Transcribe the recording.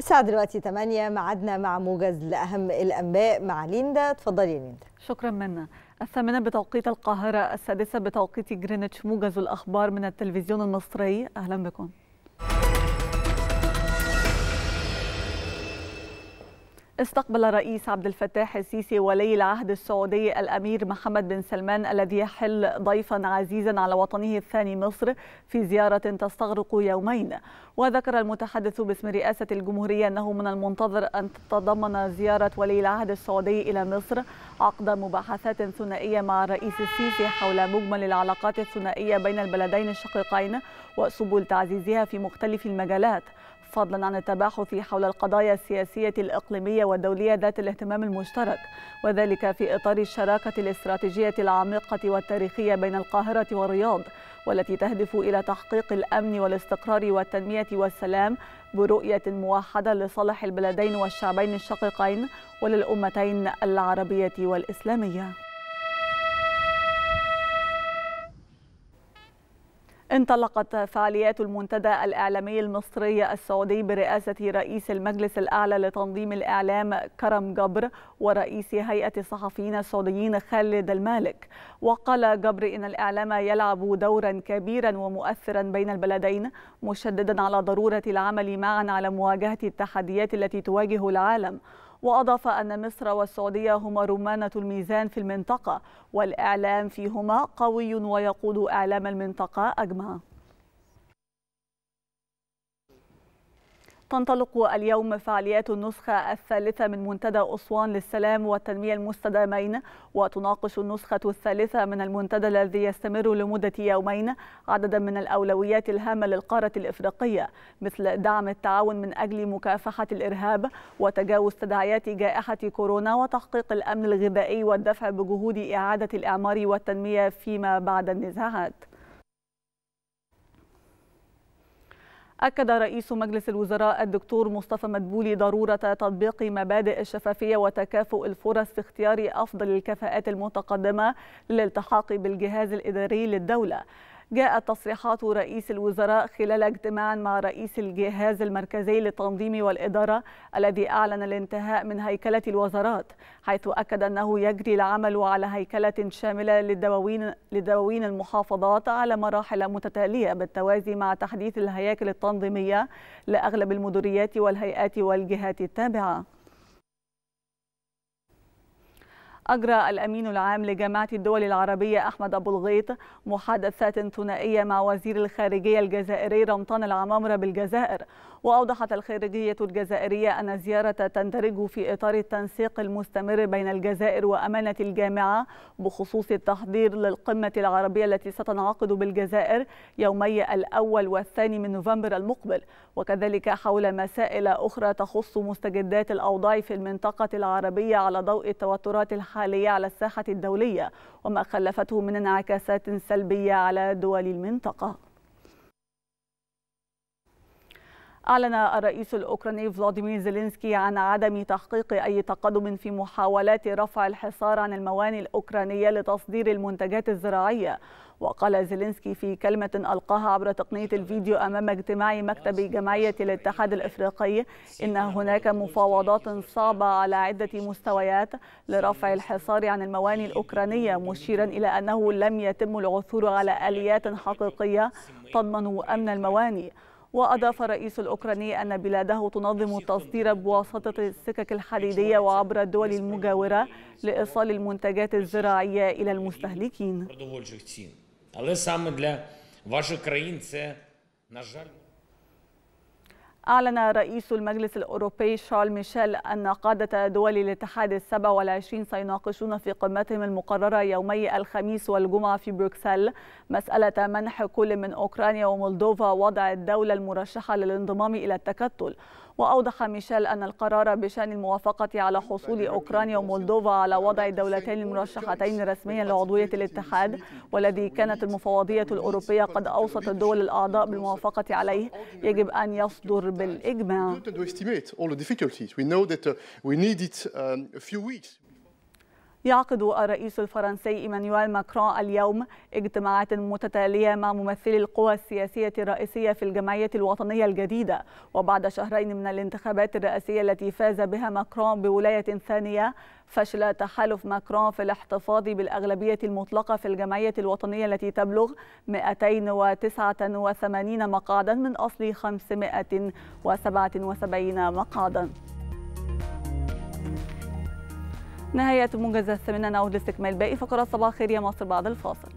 الساعة دلوقتي 8 معدنا مع موجز لأهم الأنباء مع ليندا اتفضلي يا ليندا شكرا منا الثامنة بتوقيت القاهرة السادسة بتوقيت جرينتش موجز الأخبار من التلفزيون المصري أهلا بكم استقبل الرئيس عبد الفتاح السيسي ولي العهد السعودي الامير محمد بن سلمان الذي يحل ضيفا عزيزا على وطنه الثاني مصر في زياره تستغرق يومين وذكر المتحدث باسم رئاسه الجمهوريه انه من المنتظر ان تتضمن زياره ولي العهد السعودي الى مصر عقد مباحثات ثنائيه مع الرئيس السيسي حول مجمل العلاقات الثنائيه بين البلدين الشقيقين وسبل تعزيزها في مختلف المجالات فضلا عن التباحث حول القضايا السياسية الإقليمية والدولية ذات الاهتمام المشترك وذلك في إطار الشراكة الاستراتيجية العميقة والتاريخية بين القاهرة والرياض والتي تهدف إلى تحقيق الأمن والاستقرار والتنمية والسلام برؤية موحدة لصالح البلدين والشعبين الشقيقين وللأمتين العربية والإسلامية انطلقت فعاليات المنتدى الإعلامي المصري السعودي برئاسة رئيس المجلس الأعلى لتنظيم الإعلام كرم جبر ورئيس هيئة الصحفيين السعوديين خالد المالك وقال جبر إن الإعلام يلعب دورا كبيرا ومؤثرا بين البلدين مشددا على ضرورة العمل معا على مواجهة التحديات التي تواجه العالم وأضاف أن مصر والسعودية هما رمانة الميزان في المنطقة والإعلام فيهما قوي ويقود إعلام المنطقة أجمع تنطلق اليوم فعاليات النسخة الثالثة من منتدى أسوان للسلام والتنمية المستدامين وتناقش النسخة الثالثة من المنتدى الذي يستمر لمدة يومين عددا من الأولويات الهامة للقارة الإفريقية مثل دعم التعاون من أجل مكافحة الإرهاب وتجاوز تداعيات جائحة كورونا وتحقيق الأمن الغذائي والدفع بجهود إعادة الإعمار والتنمية فيما بعد النزاعات أكد رئيس مجلس الوزراء الدكتور مصطفى مدبولي ضرورة تطبيق مبادئ الشفافية وتكافؤ الفرص في اختيار أفضل الكفاءات المتقدمة للالتحاق بالجهاز الإداري للدولة جاءت تصريحات رئيس الوزراء خلال اجتماع مع رئيس الجهاز المركزي للتنظيم والإدارة الذي أعلن الانتهاء من هيكلة الوزارات حيث أكد أنه يجري العمل على هيكلة شاملة للدواوين, لدواوين المحافظات على مراحل متتالية بالتوازي مع تحديث الهياكل التنظيمية لأغلب المديريات والهيئات والجهات التابعة أجرى الأمين العام لجامعة الدول العربية أحمد أبو الغيط محادثات ثنائية مع وزير الخارجية الجزائري رمطان العمامرة بالجزائر وأوضحت الخارجية الجزائرية أن زيارة تندرج في إطار التنسيق المستمر بين الجزائر وأمانة الجامعة بخصوص التحضير للقمة العربية التي ستنعقد بالجزائر يومي الأول والثاني من نوفمبر المقبل وكذلك حول مسائل أخرى تخص مستجدات الأوضاع في المنطقة العربية على ضوء التوترات الحالية على الساحة الدولية وما خلفته من انعكاسات سلبية على دول المنطقة أعلن الرئيس الأوكراني فلاديمير زيلينسكي عن عدم تحقيق أي تقدم في محاولات رفع الحصار عن الموانئ الأوكرانية لتصدير المنتجات الزراعية وقال زيلينسكي في كلمة ألقاها عبر تقنية الفيديو أمام اجتماع مكتب جمعية الاتحاد الإفريقي إن هناك مفاوضات صعبة على عدة مستويات لرفع الحصار عن الموانئ الأوكرانية مشيرا إلى أنه لم يتم العثور على آليات حقيقية تضمن أمن الموانئ وأضاف الرئيس الأوكراني أن بلاده تنظم التصدير بواسطة السكك الحديدية وعبر الدول المجاورة لإيصال المنتجات الزراعية إلى المستهلكين. أعلن رئيس المجلس الأوروبي شارل ميشيل أن قادة دول الاتحاد السبع والعشرين سيناقشون في قمتهم المقررة يومي الخميس والجمعة في بروكسل مسألة منح كل من أوكرانيا ومولدوفا وضع الدولة المرشحة للانضمام إلى التكتل وأوضح ميشيل أن القرار بشأن الموافقة على حصول أوكرانيا ومولدوفا على وضع الدولتين المرشحتين رسميا لعضوية الاتحاد والذي كانت المفوضية الأوروبية قد أوصت الدول الأعضاء بالموافقة عليه يجب أن يصدر بالإجماع. We not underestimate all the difficulties. We know that uh, we need it um, a few weeks. يعقد الرئيس الفرنسي ايمانويل ماكرون اليوم اجتماعات متتاليه مع ممثلي القوى السياسيه الرئيسيه في الجمعيه الوطنيه الجديده وبعد شهرين من الانتخابات الرئاسيه التي فاز بها ماكرون بولايه ثانيه فشل تحالف ماكرون في الاحتفاظ بالاغلبيه المطلقه في الجمعيه الوطنيه التي تبلغ 289 مقعدا من اصل 577 مقعدا نهاية موجز الثمانية نعود لاستكمال باقي فقرات صباح خير يا مصر بعد الفاصل